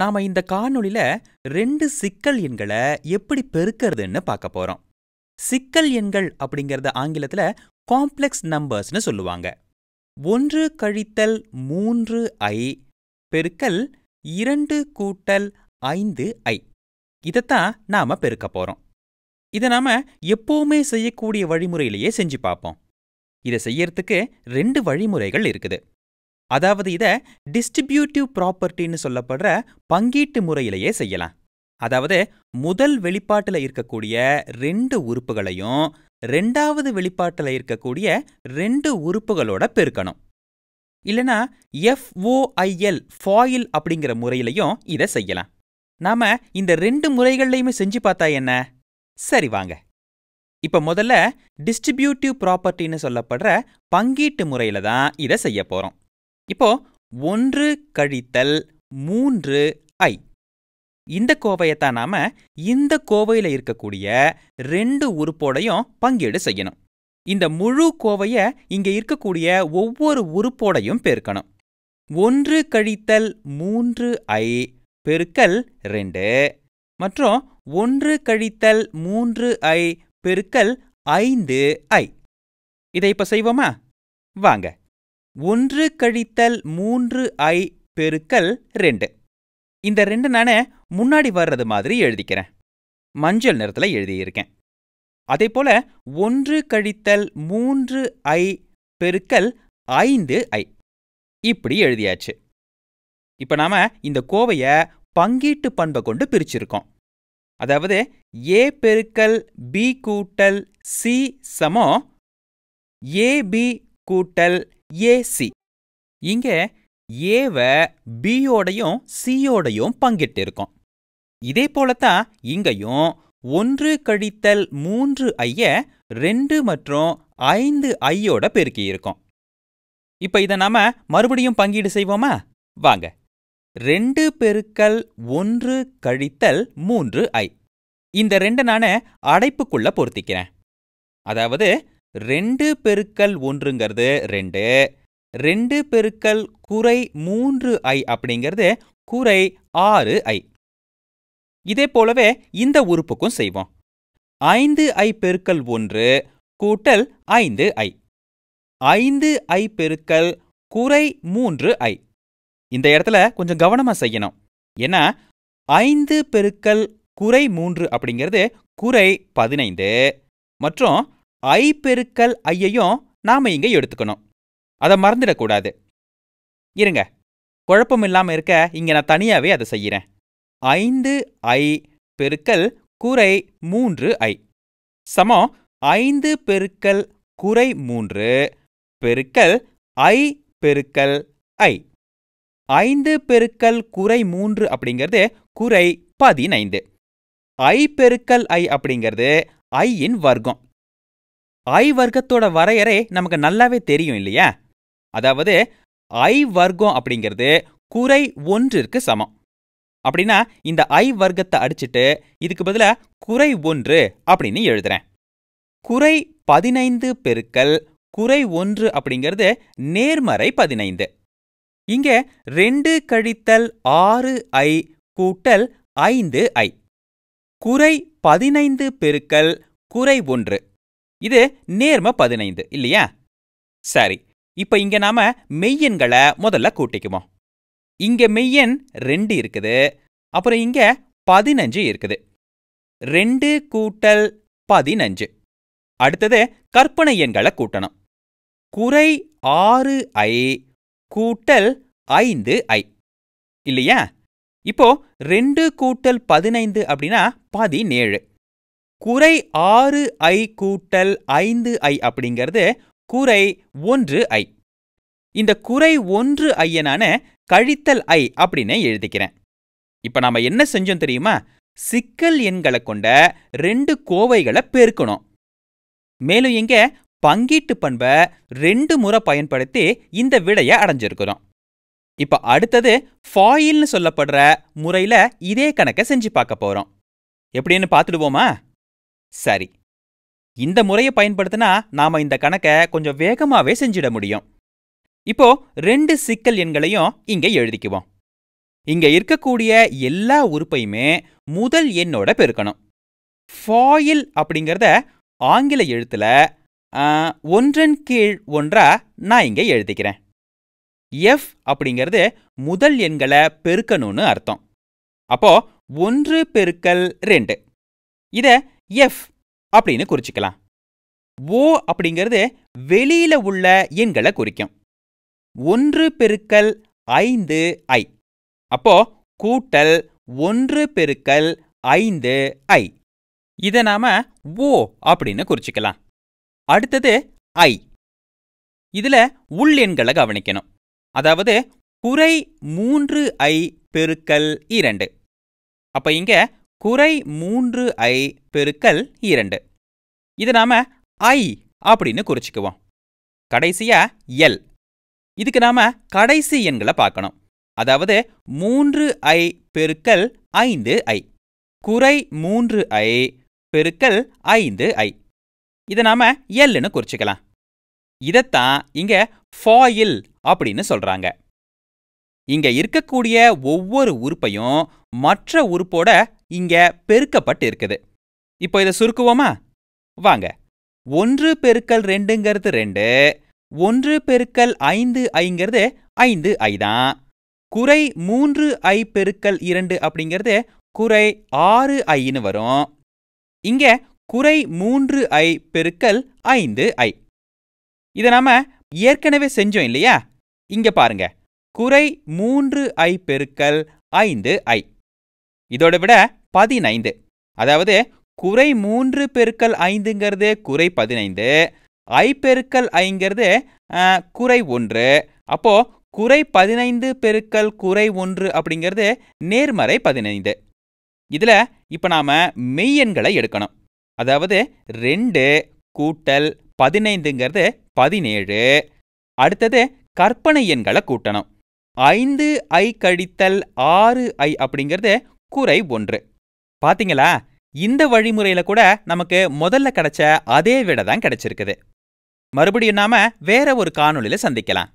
நாம இந்த காணொளியில ரெண்டு சிக்கல் எண்களை எப்படி பெருக்கிறதுன்னு பார்க்க போறோம் சிக்கல் எண்கள் அப்படிங்கறத ஆங்கிலத்துல காம்ப்ளெக்ஸ் நம்பர்ஸ்னு சொல்லுவாங்க ஒன்று கழித்தல் மூன்று ஐ பெருக்கல் இரண்டு கூட்டல் ஐந்து ஐ இதைத்தான் நாம பெருக்க போறோம் இதை நாம எப்போவுமே செய்யக்கூடிய வழிமுறையிலேயே செஞ்சு பார்ப்போம் இதை செய்யறதுக்கு ரெண்டு வழிமுறைகள் இருக்குது அதாவது இதை டிஸ்ட்ரிபியூட்டிவ் ப்ராப்பர்ட்டின்னு சொல்லப்படுற பங்கீட்டு முறையிலேயே செய்யலாம் அதாவது முதல் வெளிப்பாட்டில் இருக்கக்கூடிய ரெண்டு உறுப்புகளையும் ரெண்டாவது வெளிப்பாட்டில் இருக்கக்கூடிய ரெண்டு உறுப்புகளோட பெருக்கணும் இல்லனா எஃப்ஓஐஎல் ஃபாயில் அப்படிங்கிற முறையிலையும் இதை செய்யலாம் நாம இந்த ரெண்டு முறைகள்லையுமே செஞ்சு பார்த்தா என்ன சரி வாங்க இப்ப முதல்ல டிஸ்ட்ரிபியூட்டிவ் ப்ராப்பர்ட்டின்னு சொல்லப்படுற பங்கீட்டு முறையில தான் இதை செய்ய போறோம் இப்போ ஒன்று கழித்தல் மூன்று ஐ இந்த கோவையைத்தான் நாம இந்த கோவையில் இருக்கக்கூடிய ரெண்டு உறுப்போடையும் பங்கீடு செய்யணும் இந்த முழு கோவையை இங்க இருக்கக்கூடிய ஒவ்வொரு உறுப்போடையும் பெருக்கணும் ஒன்று கழித்தல் மூன்று ஐ பெருக்கல் ரெண்டு மற்றும் ஒன்று கழித்தல் மூன்று ஐ பெருக்கல் ஐந்து ஐ இதை இப்ப செய்வோமா வாங்க ஒன்று கழித்தல் மூன்று ஐ பெருக்கல் ரெண்டு இந்த ரெண்டு நானே முன்னாடி வர்றது மாதிரி எழுதிக்கிறேன் மஞ்சள் நிறத்தில் எழுதியிருக்கேன் அதே போல ஒன்று கழித்தல் மூன்று ஐ பெருக்கல் ஐந்து ஐ இப்படி எழுதியாச்சு இப்போ நாம் இந்த கோவைய பங்கீட்டு பண்பை கொண்டு பிரிச்சிருக்கோம் அதாவது ஏ பெருக்கல் பி கூட்டல் சி ஏ ஏபி கூட்டல் ஏசி இங்க ஏவை பியோடையும் சியோடையும் இருக்கும் இதே போலத்தான் இங்கையும் ஒன்று கழித்தல் மூன்று ஐய ரெண்டு மற்றும் ஐந்து ஐயோட இருக்கும் இப்ப இதை நாம மறுபடியும் பங்கீடு செய்வோமா வாங்க ரெண்டு பெருக்கல் ஒன்று கழித்தல் மூன்று ஐ இந்த ரெண்ட நான அடைப்புக்குள்ள பொருத்திக்கிறேன் அதாவது ரெண்டு பெருக்கல் ஒன்றுங்கிறது ரெண்டு ரெண்டு பெருக்கல் குறை மூன்று ஐ அப்படிங்கிறது குறை ஆறு ஐ இதே போலவே இந்த உறுப்புக்கும் செய்வோம் ஐந்து ஐ பெருக்கல் ஒன்று கூட்டல் ஐந்து ஐ ஐந்து ஐ பெருக்கல் குறை மூன்று ஐ இந்த இடத்துல கொஞ்சம் கவனமாக செய்யணும் ஏன்னா ஐந்து பெருக்கல் குறை மூன்று அப்படிங்கிறது குறை பதினைந்து மற்றும் ஐ பெருக்கல் ஐயையும் நாம இங்க எடுத்துக்கணும் அதை மறந்துடக்கூடாது இருங்க குழப்பம் இல்லாமல் இருக்க இங்க நான் தனியாவே அதை செய்யறேன் ஐந்து ஐ பெருக்கல் குறை மூன்று ஐ சமம் ஐந்து பெருக்கல் குறை மூன்று பெருக்கல் ஐ பெருக்கல் ஐ ஐந்து பெருக்கல் குறை மூன்று அப்படிங்கிறது குறை பதினைந்து ஐ பெருக்கல் ஐ அப்படிங்கிறது ஐயின் வர்க்கம் ஐ வர்க்கத்தோட வரையறை நமக்கு நல்லாவே தெரியும் இல்லையா அதாவது ஐ வர்க்கம் அப்படிங்கிறது குறை ஒன்றிற்கு சமம் அப்படின்னா இந்த ஐ வர்க்கத்தை அடிச்சுட்டு இதுக்கு பதிலாக குறை ஒன்று அப்படின்னு எழுதுறேன் குறை பதினைந்து பெருக்கல் குறை ஒன்று அப்படிங்கிறது நேர்மறை பதினைந்து இங்க ரெண்டு கழித்தல் ஆறு ஐ கூட்டல் ஐந்து ஐ குறை பதினைந்து பெருக்கல் குறை ஒன்று இது நேர்ம பதினைந்து இல்லையா சரி இப்ப இங்க நாம மெய்யன்களை முதல்ல கூட்டிக்குவோம் இங்க மெய்யன் ரெண்டு இருக்குது அப்புறம் இங்க பதினஞ்சு இருக்குது ரெண்டு கூட்டல் பதினஞ்சு அடுத்தது கற்பனை எண்களை கூட்டணும் குறை ஆறு ஐ கூட்டல் ஐந்து ஐ இல்லையா இப்போ ரெண்டு கூட்டல் பதினைந்து அப்படின்னா பதினேழு குறை ஆறு ஐ கூட்டல் ஐந்து ஐ அப்படிங்கிறது குறை ஒன்று ஐ இந்த குறை ஒன்று ஐயனான கழித்தல் ஐ அப்படின்னு எழுதிக்கிறேன் இப்ப நாம என்ன செஞ்சோம் தெரியுமா சிக்கல் எண்களை கொண்ட ரெண்டு கோவைகளை பெருக்கணும் மேலும் இங்க பங்கீட்டு பண்பை ரெண்டு முறை பயன்படுத்தி இந்த விடையை அடைஞ்சிருக்கிறோம் இப்ப அடுத்தது ஃபாயில்னு சொல்லப்படுற முறையில இதே கணக்கை செஞ்சு பார்க்க போறோம் எப்படின்னு பார்த்துடுவோமா சரி இந்த முறையை பயன்படுத்தினா நாம இந்த கணக்கை கொஞ்சம் வேகமாவே செஞ்சிட முடியும் இப்போ ரெண்டு சிக்கல் எண்களையும் இங்க எழுதிக்குவோம் இங்க இருக்கக்கூடிய எல்லா உறுப்பையுமே முதல் எண்ணோட பெருக்கணும் ஃபாயில் அப்படிங்கிறத ஆங்கில எழுத்துல ஒன்றன் கீழ் ஒன்றா நான் இங்க எழுதிக்கிறேன் எஃப் அப்படிங்கிறது முதல் எண்களை பெருக்கணும்னு அர்த்தம் அப்போ ஒன்று பெருக்கல் ரெண்டு இதை எஃப் அப்படின்னு குறிச்சிக்கலாம் ஓ அப்படிங்கிறது வெளியில உள்ள எண்களை குறிக்கும் ஒன்று பெருக்கல் ஐந்து ஐ அப்போ கூட்டல் ஒன்று பெருக்கல் ஐந்து ஐ இதை நாம ஓ அப்படின்னு குறிச்சிக்கலாம் அடுத்தது ஐ இதுல உள் எண்களை கவனிக்கணும் அதாவது குறை மூன்று ஐ பெருக்கல் இரண்டு அப்ப இங்க குறை மூன்று ஐ பெருக்கல் இரண்டு இது நாம ஐ அப்படின்னு குறிச்சிக்குவோம் கடைசியா எல் இதுக்கு நாம கடைசி எண்களை பார்க்கணும் அதாவது மூன்று ஐ பெருக்கல் ஐந்து ஐ குறை மூன்று ஐ பெருக்கல் ஐந்து ஐ இதை நாம எல்லுன்னு குறிச்சிக்கலாம் இதைத்தான் இங்க ஃபாயில் அப்படின்னு சொல்றாங்க இங்க இருக்கக்கூடிய ஒவ்வொரு உறுப்பையும் மற்ற உறுப்போட இங்க பெருக்கப்பட்டு இருக்குது இப்போ இதை சுருக்குவோமா வாங்க ஒன்று பெருக்கல் ரெண்டுங்கிறது ரெண்டு ஒன்று பெருக்கல் ஐந்து ஐங்கிறது ஐந்து ஐ தான் குறை மூன்று ஐ பெருக்கல் இரண்டு அப்படிங்கிறது குறை ஆறு ஐன்னு வரும் இங்க குறை மூன்று ஐ பெருக்கல் ஐந்து ஐ இதை நாம ஏற்கனவே செஞ்சோம் இல்லையா இங்க பாருங்க குறை மூன்று ஐ பெருக்கல் ஐந்து ஐ இதோட விட பதினைந்து அதாவது குறை மூன்று பெருக்கல் ஐந்துங்கிறது குறை பதினைந்து ஐ பெருக்கல் ஐங்கிறது குறை ஒன்று அப்போ குறை பதினைந்து பெருக்கல் குறை ஒன்று அப்படிங்கிறது நேர்மறை பதினைந்து இதில் இப்போ நாம் மெய்யெண்களை எடுக்கணும் அதாவது ரெண்டு கூட்டல் பதினைந்துங்கிறது பதினேழு அடுத்தது கற்பனை எண்களை கூட்டணும் ஐந்து ஐ கழித்தல் ஆறு ஐ அப்படிங்கிறது குறை ஒன்று பாத்தீங்களா இந்த வழிமுறையில கூட நமக்கு முதல்ல கிடைச்ச அதே விட தான் கிடைச்சிருக்குது மறுபடியும் நாம வேற ஒரு காணொளியில சந்திக்கலாம்